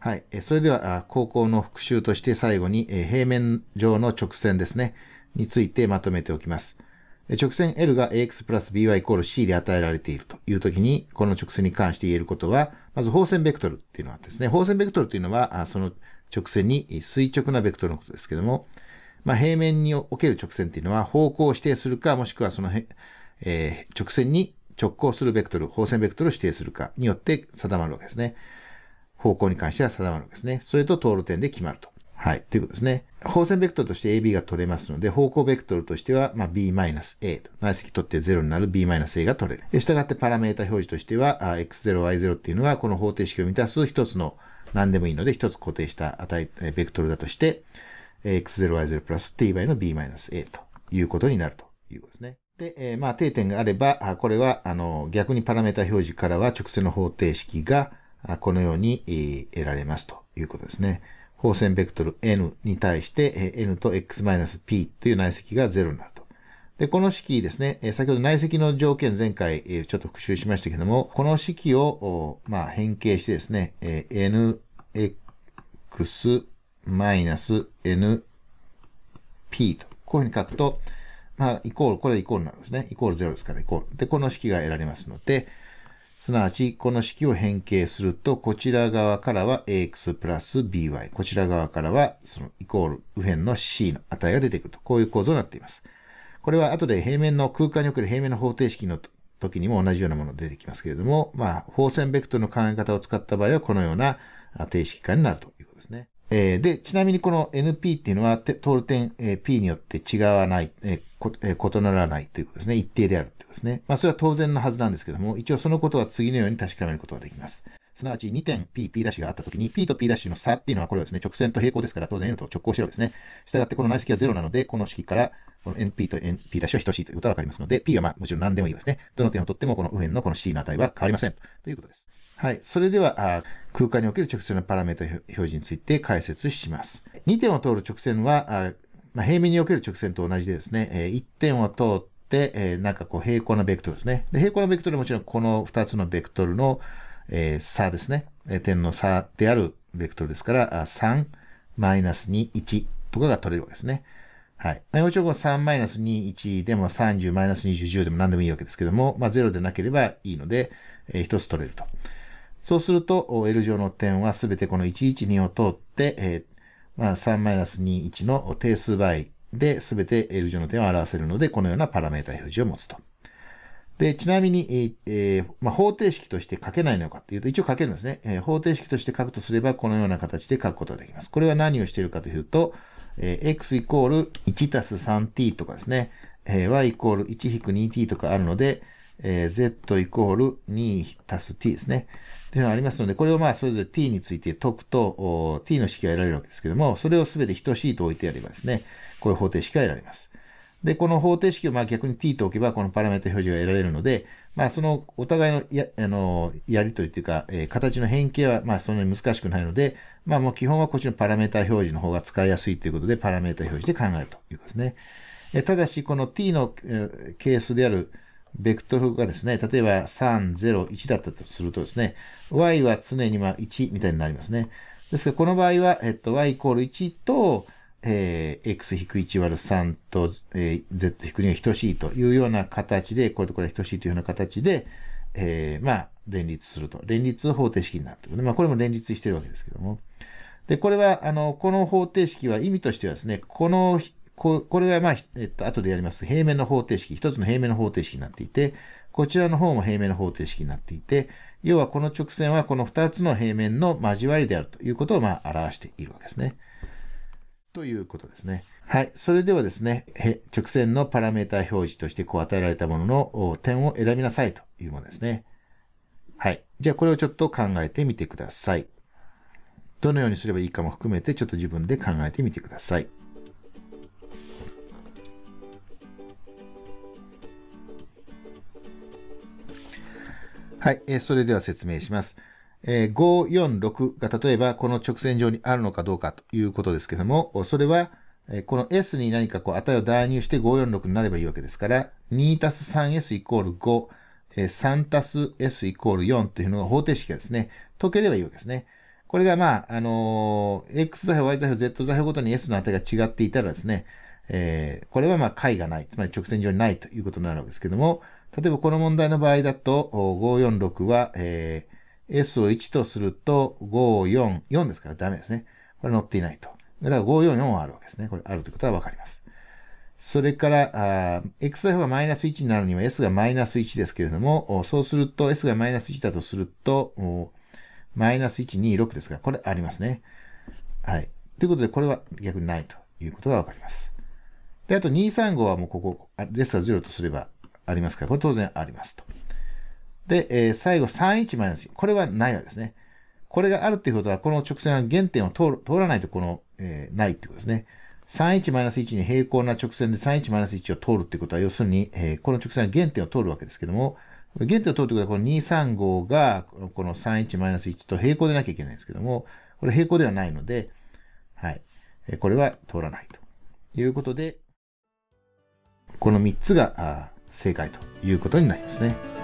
はい。それでは、高校の復習として最後に、平面上の直線ですね、についてまとめておきます。直線 L が AX プラス BY イコール C で与えられているというときに、この直線に関して言えることは、まず方線ベクトルっていうのはですね、方線ベクトルというのは、その直線に垂直なベクトルのことですけども、まあ、平面における直線っていうのは、方向を指定するか、もしくはその、えー、直線に直行するベクトル、方線ベクトルを指定するかによって定まるわけですね。方向に関しては定まるんですね。それと通る点で決まると。はい。ということですね。方線ベクトルとして AB が取れますので、方向ベクトルとしては、まあ、B-A と。内積取って0になる B-A が取れる。したがってパラメータ表示としては、X0、Y0 っていうのがこの方程式を満たす一つの何でもいいので、一つ固定した値、ベクトルだとして、X0、Y0 プラス T 倍の B-A ということになるということですね。で、えー、まあ、定点があれば、これは、あの、逆にパラメータ表示からは直線の方程式が、このように得られますということですね。方線ベクトル n に対して n と x-p という内積が0になると。で、この式ですね、先ほど内積の条件前回ちょっと復習しましたけども、この式をま変形してですね、nx-np と、こういうふうに書くと、まあ、イコール、これイコールなんですね。イコール0ですから、イコール。で、この式が得られますので、すなわち、この式を変形すると、こちら側からは ax プラス by。こちら側からは、そのイコール右辺の c の値が出てくると。こういう構造になっています。これは後で平面の空間における平面の方程式の時にも同じようなもの出てきますけれども、まあ、方線ベクトルの考え方を使った場合は、このような定式化になるということですね。えー、で、ちなみにこの NP っていうのは、トール点、えー、P によって違わない、えーえー、異ならないということですね。一定であるということですね。まあ、それは当然のはずなんですけども、一応そのことは次のように確かめることができます。すなわち2点 P、P' があったときに、P と P' の差っていうのはこれはですね、直線と平行ですから、当然 N と直行してるわけですね。したがってこの内積は0なので、この式からこの NP と NP' は等しいということがわかりますので、P はまあもちろん何でもいいですね。どの点をとってもこの右辺のこの C の値は変わりません。ということです。はい。それでは、あ空間における直線のパラメータ表示について解説します。2点を通る直線は、あまあ、平面における直線と同じでですね、えー、1点を通って、えー、なんかこう平行なベクトルですね。で平行なベクトルはもちろんこの2つのベクトルの、えー、差ですね。点の差であるベクトルですから、3、マイナス2、1とかが取れるわけですね。はい。要直後3マイナス2、1でも30マイナス20、10でも何でもいいわけですけども、まあ0でなければいいので、えー、1つ取れると。そうすると、L 上の点はすべてこの112を通って、えー、まあ3マイナス2、1の定数倍で、すべて L 上の点を表せるので、このようなパラメータ表示を持つと。で、ちなみに、えー、まあ、方程式として書けないのかっていうと、一応書けるんですね、えー、方程式として書くとすれば、このような形で書くことができます。これは何をしているかというと、えー、x イコール1たす 3t とかですね、えー、y イコール 1-2t とかあるので、えー、z イコール2たす t ですね。というのがありますので、これをまあそれぞれ t について解くと、t の式が得られるわけですけども、それをすべて等しいと置いてやればですね、こういう方程式が得られます。で、この方程式をまあ逆に t と置けば、このパラメータ表示が得られるので、まあ、そのお互いのやあのやり取りというか、えー、形の変形はまあそんなに難しくないので、まあ、もう基本はこっちのパラメータ表示の方が使いやすいということで、パラメータ表示で考えるということですね。えー、ただし、この t の、えー、ケースである、ベクトルがですね、例えば3、0、1だったとするとですね、y は常にま1みたいになりますね。ですから、この場合は、えっと、y イコール1と、えー、x-1÷3 と、えー、z-2 が等しいというような形で、これとこれが等しいというような形で、えー、まあ、連立すると。連立方程式になるということで、まあ、これも連立してるわけですけども。で、これは、あの、この方程式は意味としてはですね、この、ここれが、まあ、えっと、後でやります、平面の方程式、一つの平面の方程式になっていて、こちらの方も平面の方程式になっていて、要はこの直線はこの二つの平面の交わりであるということを、まあ、表しているわけですね。ということですね。はい。それではですね、直線のパラメータ表示としてこう与えられたものの点を選びなさいというものですね。はい。じゃあこれをちょっと考えてみてください。どのようにすればいいかも含めてちょっと自分で考えてみてください。はい。それでは説明します。えー、546が例えばこの直線上にあるのかどうかということですけども、それは、えこの S に何かこう値を代入して546になればいいわけですから、2たす 3S イコール5、え3たす S イコール4というのが方程式がですね、解ければいいわけですね。これがまあ、あのー、X 座標、Y 座標、Z 座標ごとに S の値が違っていたらですね、えー、これはまあ解がない、つまり直線上にないということになるわけですけども、例えばこの問題の場合だと、546は、えー S を1とすると、5、4、4ですからダメですね。これ乗っていないと。だから5、4、4はあるわけですね。これあるということはわかります。それから、XF がマイナス1になるには S がマイナス1ですけれども、そうすると S がマイナス1だとすると、マイナス1、2、6ですが、これありますね。はい。ということで、これは逆にないということがわかります。で、あと235はもうここ、S が0とすればありますから、これ当然ありますと。で、えー、最後31マイナスこれはないわけですね。これがあるっていうことは、この直線は原点を通らないとこの、えー、ないってことですね。31マイナス1に平行な直線で31マイナス1を通るってことは、要するに、えー、この直線は原点を通るわけですけども、原点を通るってことは、この235が、この31マイナス1と平行でなきゃいけないんですけども、これ平行ではないので、はい。えー、これは通らないということで、この3つが正解ということになりますね。